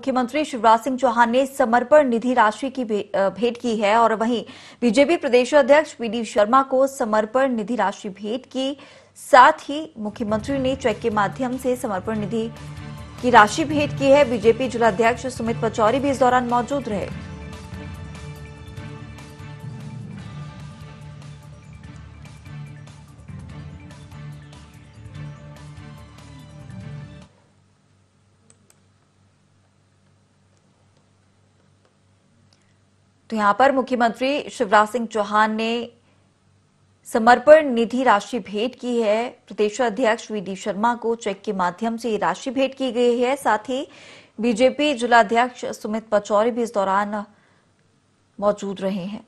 मुख्यमंत्री शिवराज सिंह चौहान ने समर्पण निधि राशि की भेंट की है और वहीं बीजेपी प्रदेश अध्यक्ष पीडी शर्मा को समर्पण निधि राशि भेंट की साथ ही मुख्यमंत्री ने चेक के माध्यम से समर्पण निधि की राशि भेंट की है बीजेपी जिलाध्यक्ष सुमित पचौरी भी इस दौरान मौजूद रहे तो यहां पर मुख्यमंत्री शिवराज सिंह चौहान ने समर्पण निधि राशि भेंट की है प्रदेश अध्यक्ष वी डी शर्मा को चेक के माध्यम से ये राशि भेंट की गई है साथ ही बीजेपी जिलाध्यक्ष सुमित पचौरी भी इस दौरान मौजूद रहे हैं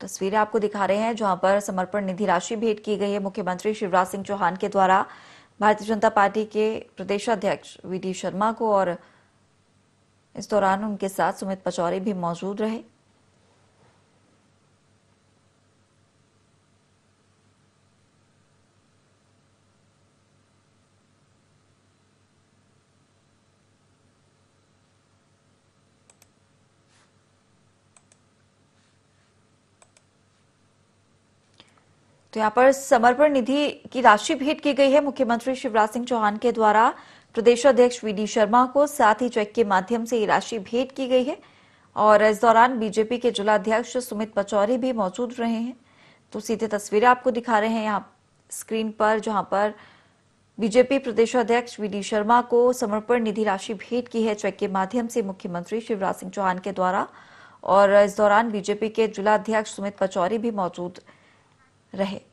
तस्वीरें आपको दिखा रहे हैं जहां पर समर्पण निधि राशि भेंट की गई है मुख्यमंत्री शिवराज सिंह चौहान के द्वारा भारतीय जनता पार्टी के प्रदेशाध्यक्ष वी डी शर्मा को और इस दौरान उनके साथ सुमित पचौरी भी मौजूद रहे तो यहाँ पर समर्पण निधि की राशि भेंट की गई है मुख्यमंत्री शिवराज सिंह चौहान के द्वारा प्रदेश अध्यक्ष वी डी शर्मा को साथ ही चेक के माध्यम से ये राशि भेंट की गई है और इस दौरान बीजेपी के जिला अध्यक्ष सुमित पचौरी भी मौजूद रहे हैं तो सीधे तस्वीरें आपको दिखा रहे हैं यहाँ स्क्रीन पर जहां पर बीजेपी प्रदेश अध्यक्ष वी शर्मा को समर्पण निधि राशि भेंट की है चेक के माध्यम से मुख्यमंत्री शिवराज सिंह चौहान के द्वारा और इस दौरान बीजेपी के जिलाध्यक्ष सुमित पचौरी भी मौजूद रहे